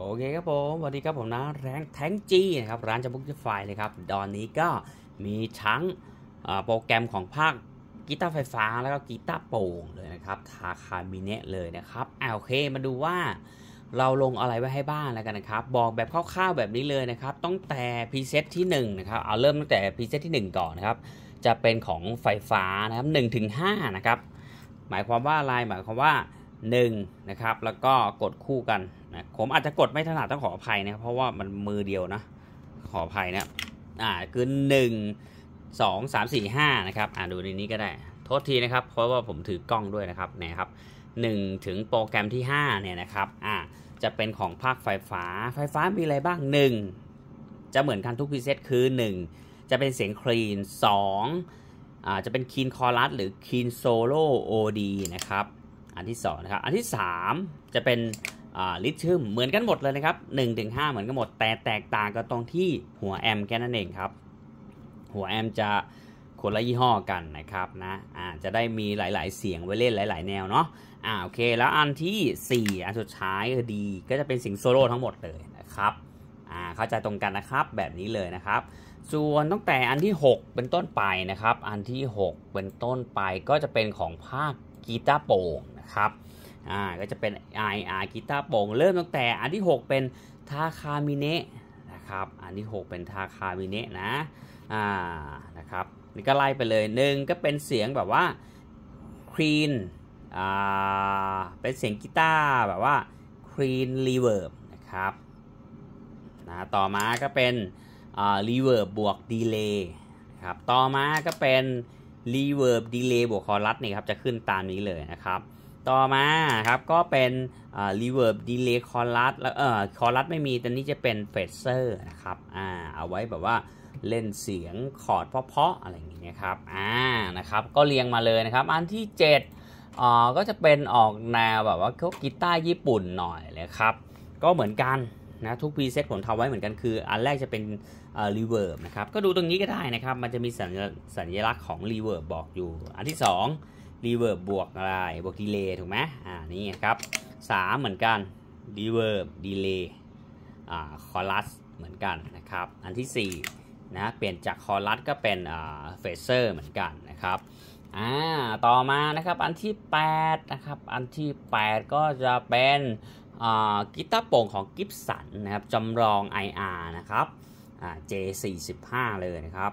โอเคครับผมสวัสดีครับผมนะ แรงแทงจีนะครับร้านจัมบุกจะไฟเลยครับตอนนี้ก็มีทั้งโปรแกรมของภาคกีตาร์ไฟฟ้าแล้วก็กีตาร์โป่งเลยนะครับทาคามิเนะเลยนะครับอาโอเคมาดูว่า เราลงอะไรไว้ให้บ้างแล้วกันนะครับบอกแบบคร่าวๆแบบนี้เลยนะครับต้องแต่พรีเซตที่1นะครับเอาเริ่มตั้งแต่พรีเซตที่1ก่อนนะครับจะเป็นของไฟฟ้านะครับ1ถึง5นะครับหมายความว่าอะไรหมายความว่า1 นะครับแล้วก็กดคู่กันนะผมอาจจะกดไม่ถนัดต้องขออภัยนะครับเพราะว่ามันมือเดียวนะ ขออภัยนะอ่าคือ1 2 3 4 5นะครับอ่าดูในนี้ก็ได้โทษทีนะครับ เพราะว่าผมถือกล้องด้วยนะครับนะครับ 1 ถึงโปรแกรมที่5เนี่ยนะครับอ่าจะเป็นของภาคไฟฟ้าไฟฟ้ามีอะไรบ้าง 1 จะเหมือนกันทุกพิเศษคือ 1 จะเป็นเสียงคลีน2อ่าจะเป็นคีนคอรัสหรือคีนโซโล่โอดีนะครับอันที่2นะครับ อันที่3จะเป็นลิทึมเหมือนกันหมดเลยนะครับ1ถึง5เหมือนกันหมด แต่แตกต่างกันตรงที่หัวแอมแค่นั้นเองครับ หัวแอมจะคนละยี่ห้อกันนะครับนะอ่าจะได้มีหลาย ๆ เสียงไว้เล่นหลาย ๆ แนวเนาะอ่าโอเค แล้วอันที่ 4อันสุดท้ายคือดี ก็จะเป็นสิงโซโล่ทั้งหมดเลยนะครับอ่าเข้าใจตรงกันนะครับแบบนี้เลยนะครับ ส่วนตั้งแต่อันที่ 6 เป็นต้นไปนะครับ อันที่ 6 เป็นต้นไปก็จะเป็นของภาคกีตาร์โป่งครับอ่าก็จะเป็น IR กีตาร์โป่งเริ่มตั้งแต่อันที่ 6 เป็นทาคามิเนะนะครับ อันที่ 6 เป็นทาคามิเนะนะอ่านะครับนี่ก็ไล่ไปเลยหนึ่งก็เป็นเสียงแบบว่าครีนอ่าเป็นเสียงกีตาร์แบบว่าครีนรีเวิร์บนะครับนะต่อมาก็เป็นอ่ารีเวิร์บบวกดีเลย์ครับ ต่อมาก็เป็นรีเวิร์บดีเลย์บวกคอรัสนี่ครับจะขึ้นตามนี้เลยนะครับต่อมาครับ ก็เป็นรีเวิร์บดีเลย์คอรัสแล้วเออคอรัสไม่มีแต่นี้จะเป็นเฟสเซอร์นะครับอ่าเอาไว้แบบว่าเล่นเสียงคอร์ดเพาะๆอะไรอย่างเงี้ยครับอ่านะครับ ก็เรียงมาเลยนะครับ อันที่7อ่อก็จะเป็นออกแนวแบบว่าเขากีตาร์ญี่ปุ่นหน่อยเลยครับ ก็เหมือนกันนะทุกพรีเซ็ตผมทำไว้เหมือนกันคือ อันแรกจะเป็นรีเวิร์บนะครับก็ดูตรงนี้ก็ได้นะครับ มันจะมีสัญลักษณ์ของรีเวิร์บบอกอยู่อันที่ 2รีเวิร์บบวกอะไรบวกดีเลย์ถูกไหมอ่านี่ครับสามเหมือนกัน รีเวิร์บดีเลย์อ่าคอรัสเหมือนกันนะครับ อันที่4นะเปลี่ยนจากคอรัสก็เป็นอ่าเฟเซอร์เหมือนกันนะครับอ่าต่อมานะครับอันที่ 8 นะครับ อันที่ 8 ก็จะเป็นอ่ากีตาร์โป่งของกิฟสันนะครับจำลอง IR นะครับอ่า J45 เลยนะครับ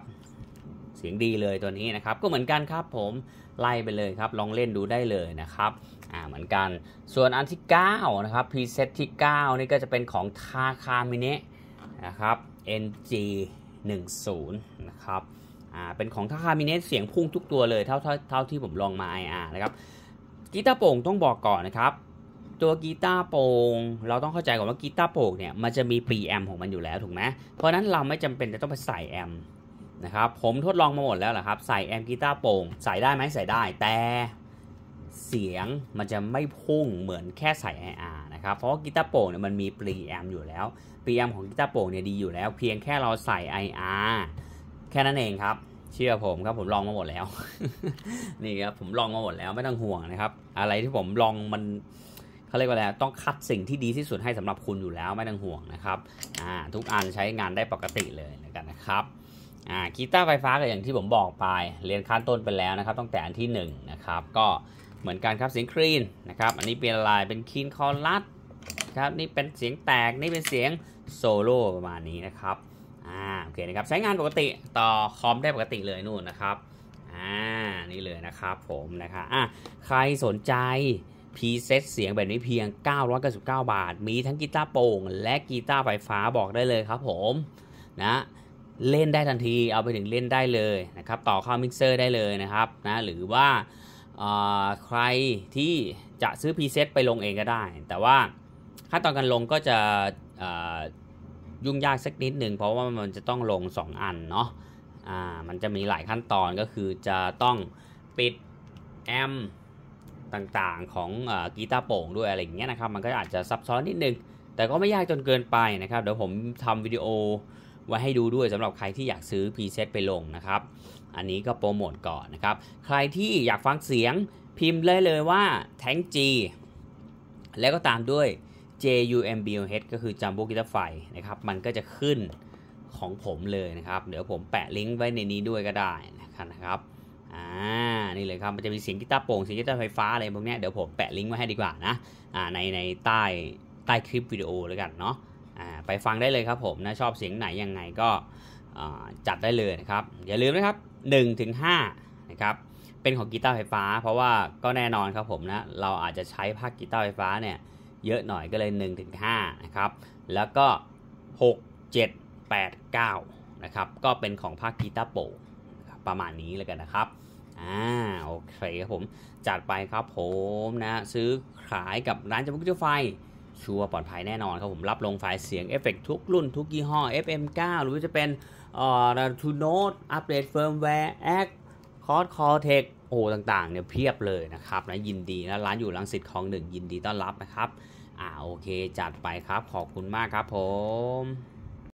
เสียงดีเลยตัวนี้นะครับก็เหมือนกันครับผมไล่ไปเลยครับลองเล่นดูได้เลยนะครับอ่าเหมือนกันส่วนอันที่9นะครับพรีเซตที่ 9 นี่ก็จะเป็นของ ทาคามิเนะนะครับ NG 10นะครับอ่าเป็นของทาคามิเนะเสียงพุ่งทุกตัวเลยเท่าเท่าที่ผมลองมา IR นะครับกีตาร์โปร่งต้องบอกก่อนนะครับ ตัวกีตาร์โปร่งเราต้องเข้าใจก่อนว่ากีตาร์โปร่งเนี่ยมันจะมีปรีแอมของมันอยู่แล้วถูกไหมเพราะนั้นเราไม่จำเป็นจะต้องไปใส่แอมนะครับผมทดลองมาหมดแล้วแหละครับ ใส่แอมกีตาร์โปร่ง ใส่ได้ไหมใส่ได้ แต่เสียงมันจะไม่พุ่งเหมือนแค่ใส่ IR นะครับ เพราะกีตาร์โปร่งเนี่ยมันมีปรีแอมอยู่แล้วปรีแอมของกีตาร์โปร่งเนี่ยดีอยู่แล้ว เพียงแค่เราใส่ IR แค่นั้นเองครับ เชื่อผม ครับ ผมลองมาหมดแล้ว นี่ครับ ผมลองมาหมดแล้ว ไม่ต้องห่วงนะครับ อะไรที่ผมลองมันเขาเรียกว่าอะไร ต้องคัดสิ่งที่ดีที่สุดให้สำหรับคุณอยู่แล้ว ไม่ต้องห่วงนะครับทุกอันใช้งานได้ปกติเลยแล้วกันนะครับอ่ากีตาร์ไฟฟ้าก็อย่างที่ผมบอกไป เรียนขั้นต้นไปแล้วนะครับตั้งแต่อันที่1นะครับก็เหมือนกันครับเสียงครีนนะครับ อันนี้เป็นลายเป็นคีนคอรัสครับนี่เป็นเสียงแตกนี่เป็นเสียง โซโล่ประมาณนี้นะครับอ่าโอเคนะครับ ใช้งานปกติต่อคอมได้ปกติเลยนู่นนะครับอ่านี่เลยนะครับ ผมนะครับอ่ะใครสนใจพรีเซตเสียงแบบนี้เพียง 999 บาท มีทั้งกีตาร์โป่งและกีตาร์ไฟฟ้าบอกได้เลยครับผมนะเล่นได้ทันทีเอาไปถึงเล่นได้เลยนะครับ ต่อเข้ามิกเซอร์ได้เลยนะครับนะ หรือว่าใครที่จะซื้อพรีเซตไปลงเองก็ได้ แต่ว่าขั้นตอนการลงก็จะยุ่งยากสักนิดหนึ่งเพราะว่ามันจะต้องลง 2 อันเนาะะมันจะมีหลายขั้นตอนก็คือจะต้องปิด แอมต่างๆของอกีตาร์โป่งด้วยอะไรอย่างเงี้ยนะครับ มันก็อาจจะซับซ้อนนิดนึงแต่ก็ไม่ยากจนเกินไปนะครับ เดี๋ยวผมทำวิดีโอไว้ให้ดูด้วยสำหรับใครที่อยากซื้อพรีเซตไปลงนะครับ อันนี้ก็โปรโมทก่อนนะครับ ใครที่อยากฟังเสียงพิมพ์เลยเลยว่าแทงจีแล้วก็ตามด้วย JUMBOH ก็คือ Jumbo Guitar ไฟนะครับ มันก็จะขึ้นของผมเลยนะครับ เดี๋ยวผมแปะลิงก์ไว้ในนี้ด้วยก็ได้นะครับ อ่า นี่เลยครับ มันจะมีเสียงกีตาร์โปร่งเสียงกีตาร์ไฟฟ้าอะไรพวกนี้ เดี๋ยวผมแปะลิงก์ไว้ให้ดีกว่านะ อ่า ในในใต้ใต้คลิปวิดีโอแล้วกันเนาะไปฟังได้เลยครับผมนะชอบเสียงไหนยังไงก็จัดได้เลยนะครับ อย่าลืมนะครับ1ถึง5นะครับเป็นของกีตาร์ไฟฟ้า เพราะว่าก็แน่นอนครับผมนะเราอาจจะใช้ภาคกีตาร์ไฟฟ้าเนี่ยเยอะหน่อยก็เลย1ถึง5นะครับแล้วก็ 6 7 8 9นะครับก็เป็นของภาคกีตาร์โปรประมาณนี้แล้วกันนะครับอ่าโอเคครับผมจัดไปครับผมนะซื้อขายกับร้านจำพุกเจุไฟชัวปลอดภัยแน่นอนครับผมรับลงไฟล์เสียง เอฟเฟกทุกรุ่นทุกยี่ห้อ FM9 หรือจะเป็นเอ่อทูโนตอัปเดตเฟิร์มแวร์แอคคอร์ดคอเทคโอ้ต่างๆเนี่ยเพียบเลยนะครับนะยินดีนะร้านอยู่ลังสิตคลองหนึ่งยินดีต้อนรับนะครับ อ่าโอเคจัดไปครับ ขอบคุณมากครับผม